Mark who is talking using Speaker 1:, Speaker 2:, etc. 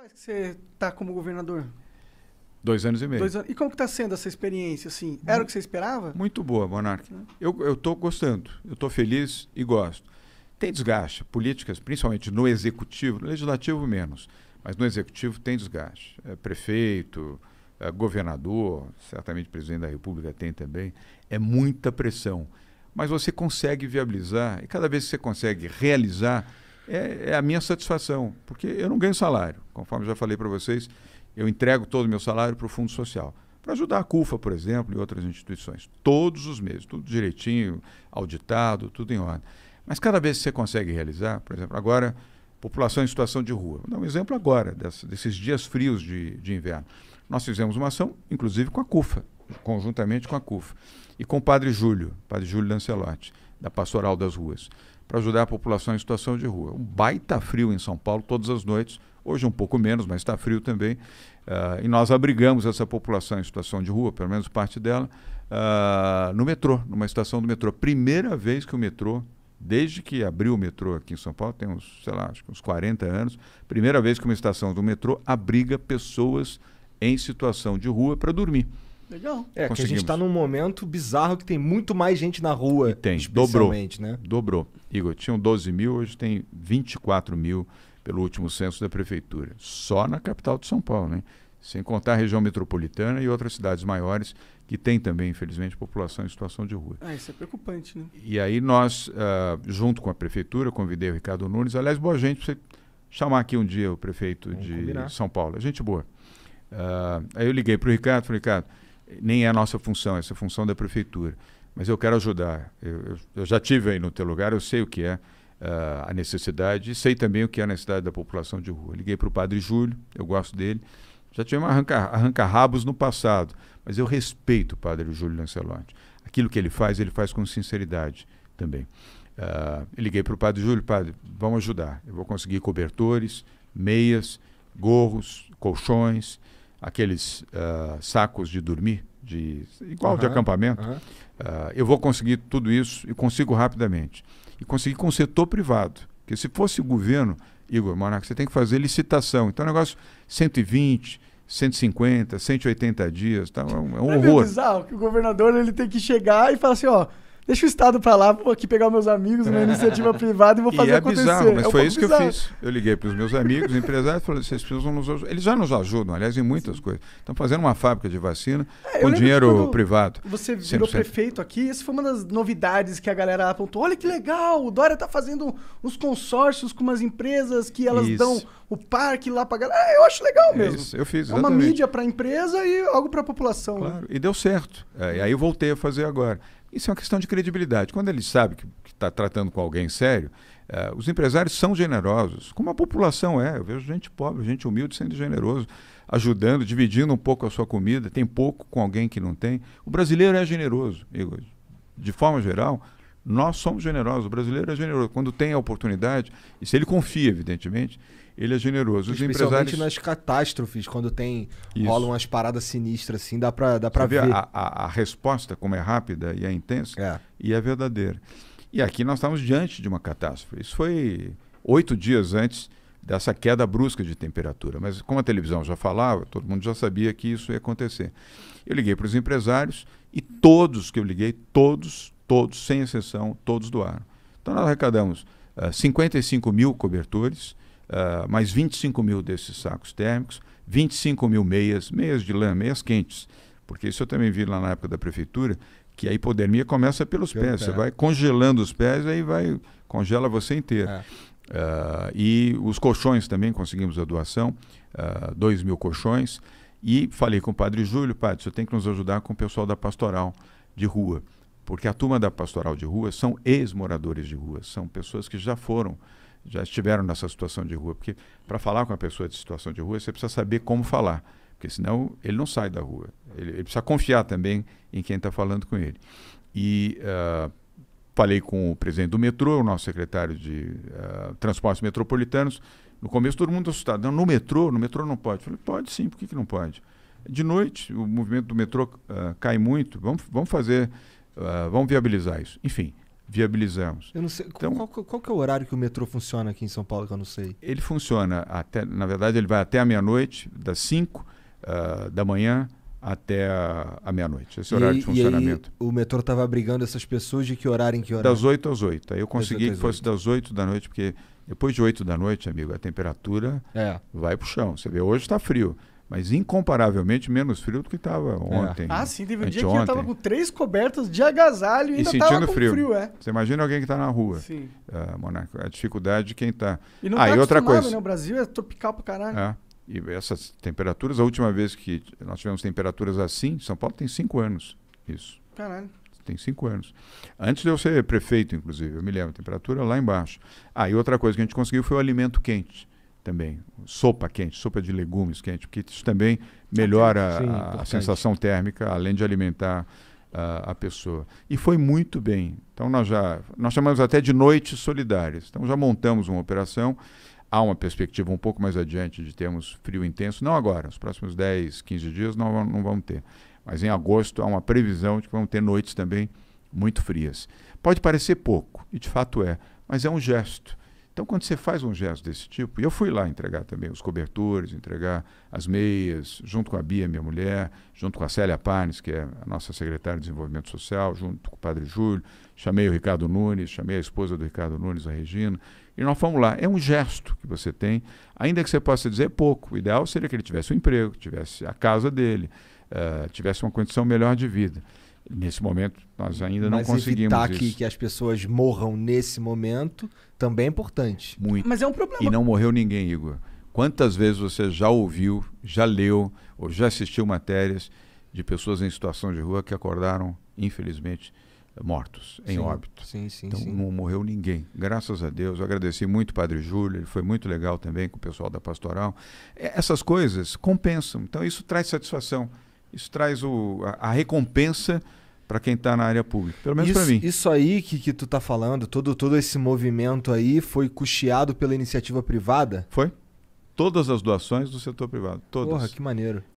Speaker 1: faz que você está como governador?
Speaker 2: Dois anos e meio. Anos.
Speaker 1: E como está sendo essa
Speaker 2: experiência? Assim? Era muito, o que você esperava? Muito boa, Monarque. Né? Eu estou gostando, eu estou feliz e gosto. Tem desgaste, políticas, principalmente no executivo, no legislativo menos, mas no executivo tem desgaste. É, prefeito, é, governador, certamente presidente da República tem também. É muita pressão. Mas você consegue viabilizar, e cada vez que você consegue realizar, é, é a minha satisfação, porque eu não ganho salário. Conforme já falei para vocês, eu entrego todo o meu salário para o Fundo Social para ajudar a CUFA, por exemplo, e outras instituições. Todos os meses, tudo direitinho, auditado, tudo em ordem. Mas cada vez que você consegue realizar, por exemplo, agora, população em situação de rua. Vou dar um exemplo agora, desses dias frios de, de, inverno. Nós fizemos uma ação, inclusive com a CUFA, conjuntamente com a CUFA, e com o padre Júlio, padre Júlio Lancelotti da Pastoral das Ruas, para ajudar a população em situação de rua. Um baita frio em São Paulo todas as noites, hoje um pouco menos, mas está frio também. Uh, e nós abrigamos essa população em situação de rua, pelo menos parte dela, uh, no metrô, numa estação do metrô. Primeira vez que o metrô desde que abriu o metrô aqui em São Paulo, tem uns, sei lá, acho que uns 40 anos, primeira vez que uma estação do metrô abriga pessoas em situação de rua para dormir. Legal.
Speaker 1: É, que a gente está num momento bizarro que tem muito mais gente na rua. E tem, dobrou. Né?
Speaker 2: Dobrou. Igor, tinham 12 mil, hoje tem 24 mil pelo último censo da prefeitura. Só na capital de São Paulo, né? Sem contar a região metropolitana e outras cidades maiores que tem também, infelizmente, população em situação de rua.
Speaker 1: Ah, isso é preocupante, né?
Speaker 2: E aí nós, uh, junto com a prefeitura, convidei o Ricardo Nunes. Aliás, boa gente, pra você chamar aqui um dia o prefeito Vamos de combinar. São Paulo. É gente boa. Uh, aí eu liguei para o Ricardo, falei, Ricardo, nem é a nossa função, essa é a função da prefeitura. Mas eu quero ajudar. Eu, eu já tive aí no teu lugar, eu sei o que é uh, a necessidade e sei também o que é a necessidade da população de rua. liguei para o padre Júlio, eu gosto dele. Já tivemos arranca-rabos arranca no passado, mas eu respeito o padre Júlio Lancelotti. Aquilo que ele faz, ele faz com sinceridade também. Uh, liguei para o padre Júlio, padre, vamos ajudar. Eu vou conseguir cobertores, meias, gorros, colchões, aqueles uh, sacos de dormir, de igual uhum, de acampamento, uhum. uh, eu vou conseguir tudo isso e consigo rapidamente. E conseguir com o setor privado. Porque se fosse o governo, Igor Monarca, você tem que fazer licitação. Então, é um negócio 120, 150, 180 dias, tá, é um, é, é horror. É
Speaker 1: bizarro que o governador ele tem que chegar e falar assim, ó... Deixa o Estado pra lá, vou aqui pegar meus amigos, minha iniciativa privada e vou fazer e é acontecer. Bizarro, é mas é foi isso que eu fiz.
Speaker 2: Eu liguei pros meus amigos, empresários, falei, vocês precisam nos ajudar. Eles já nos ajudam, aliás, em muitas Sim. coisas. Estão fazendo uma fábrica de vacina é, com dinheiro privado. Você virou 100%.
Speaker 1: prefeito aqui, essa foi uma das novidades que a galera apontou. Olha que legal, o Dória tá fazendo uns consórcios com umas empresas que elas isso. dão o parque lá pra galera. É, eu acho legal é mesmo. isso, eu fiz, exatamente. É uma mídia pra empresa e algo pra população. Né? Claro,
Speaker 2: né? e deu certo. e aí eu voltei a fazer agora. Isso é uma questão de credibilidade. Quando ele sabe que está tratando com alguém sério, uh, os empresários são generosos, como a população é. Eu vejo gente pobre, gente humilde sendo generoso, ajudando, dividindo um pouco a sua comida. Tem pouco com alguém que não tem. O brasileiro é generoso, Igor. De forma geral, nós somos generosos. O brasileiro é generoso. Quando tem a oportunidade, e se ele confia, evidentemente, ele é generoso. Os Especialmente empresários... nas
Speaker 1: catástrofes, quando tem rolam umas paradas sinistras assim, dá para dá ver. ver. A,
Speaker 2: a, a, resposta, como é rápida e é intensa, é. e é verdadeira. E aqui nós estávamos diante de uma catástrofe. Isso foi oito dias antes dessa queda brusca de temperatura. Mas como a televisão já falava, todo mundo já sabia que isso ia acontecer. Eu liguei para os empresários e todos que eu liguei, todos, todos, sem exceção, todos doaram. Então nós arrecadamos uh, ah, 55 mil cobertores, uh, mais 25 mil desses sacos térmicos, 25 mil meias, meias de lã, meias quentes, porque isso eu também vi lá na época da prefeitura, que a hipodermia começa pelos Pelo pés. Pé. Você vai congelando os pés, aí vai congela você inteiro. É. Uh, e os colchões também, conseguimos a doação, uh, dois mil colchões. E falei com o padre Júlio, padre, você tem que nos ajudar com o pessoal da pastoral de rua. Porque a turma da pastoral de rua são ex-moradores de rua, são pessoas que já foram, já estiveram nessa situação de rua. Porque para falar com a pessoa de situação de rua, você precisa saber como falar, porque senão ele não sai da rua. Ele, ele precisa confiar também em quem está falando com ele. E uh, falei com o presidente do metrô, o nosso secretário de uh, transportes metropolitanos. No começo todo mundo assustado. Não, no metrô, no metrô não pode. Eu falei, pode sim, por que, que não pode? De noite, o movimento do metrô uh, cai muito, vamos, vamos fazer, uh, vamos viabilizar isso. Enfim, viabilizamos. Eu não sei, então,
Speaker 1: qual, qual, é o horário que o metrô funciona aqui em São Paulo, que eu não sei?
Speaker 2: Ele funciona até, na verdade, ele vai até a meia-noite, das 5 da manhã até a, a meia-noite, esse horário de funcionamento.
Speaker 1: o metrô estava brigando essas pessoas de que horário em que horário? Das 8 às 8. Aí eu consegui que 8. fosse
Speaker 2: das 8 da noite, porque depois de 8 da noite, amigo, a temperatura é. vai pro chão. Você vê, hoje está frio. Mas incomparavelmente menos frio do que estava é. ontem. É. Ah,
Speaker 1: sim, teve um dia que eu estava com três cobertas de agasalho e, e ainda sentindo frio. frio é.
Speaker 2: Você imagina alguém que está na rua, sim. Uh, ah, Monaco, a dificuldade de quem está. E não tá ah, e outra coisa. Né? O
Speaker 1: Brasil é tropical para caralho. É.
Speaker 2: E essas temperaturas, a última vez que nós tivemos temperaturas assim, São Paulo tem cinco anos isso. Caralho. Tem cinco anos. Antes de eu ser prefeito, inclusive, eu me lembro, temperatura lá embaixo. Ah, e outra coisa que a gente conseguiu foi o alimento quente também. Sopa quente, sopa de legumes quente, porque isso também melhora Sim, a, a, sensação térmica, além de alimentar a pessoa. E foi muito bem. Então nós já, nós chamamos até de noites solidárias. Então já montamos uma operação há uma perspectiva um pouco mais adiante de termos frio intenso, não agora, nos próximos 10, 15 dias não, não vamos ter. Mas em agosto há uma previsão de que vão ter noites também muito frias. Pode parecer pouco, e de fato é, mas é um gesto. Então, quando você faz um gesto desse tipo, e eu fui lá entregar também os cobertores, entregar as meias, junto com a Bia, minha mulher, junto com a Célia Parnes, que é a nossa secretária de Desenvolvimento Social, junto com o Padre Júlio, chamei o Ricardo Nunes, chamei a esposa do Ricardo Nunes, a Regina, e nós fomos lá. É um gesto que você tem, ainda que você possa dizer é pouco. O ideal seria que ele tivesse um emprego, tivesse a casa dele, uh, tivesse uma condição melhor de vida. Nesse momento, nós ainda Mas não conseguimos. Evitar que, que
Speaker 1: as pessoas morram nesse momento também é importante. Muito. Mas é um problema. E não
Speaker 2: morreu ninguém, Igor. Quantas vezes você já ouviu, já leu ou já assistiu matérias de pessoas em situação de rua que acordaram, infelizmente, mortos, em sim, óbito. Sim, sim, então sim. não morreu ninguém, graças a Deus. Eu agradeci muito o Padre Júlio, ele foi muito legal também com o pessoal da Pastoral. É, essas coisas compensam, então isso traz satisfação. Isso traz o, a, a recompensa para quem está na área pública, pelo menos para mim. Isso aí que, que tu está falando, todo, todo
Speaker 1: esse movimento aí foi custeado pela iniciativa privada? Foi. Todas as doações do setor privado, todas. Porra, que maneiro.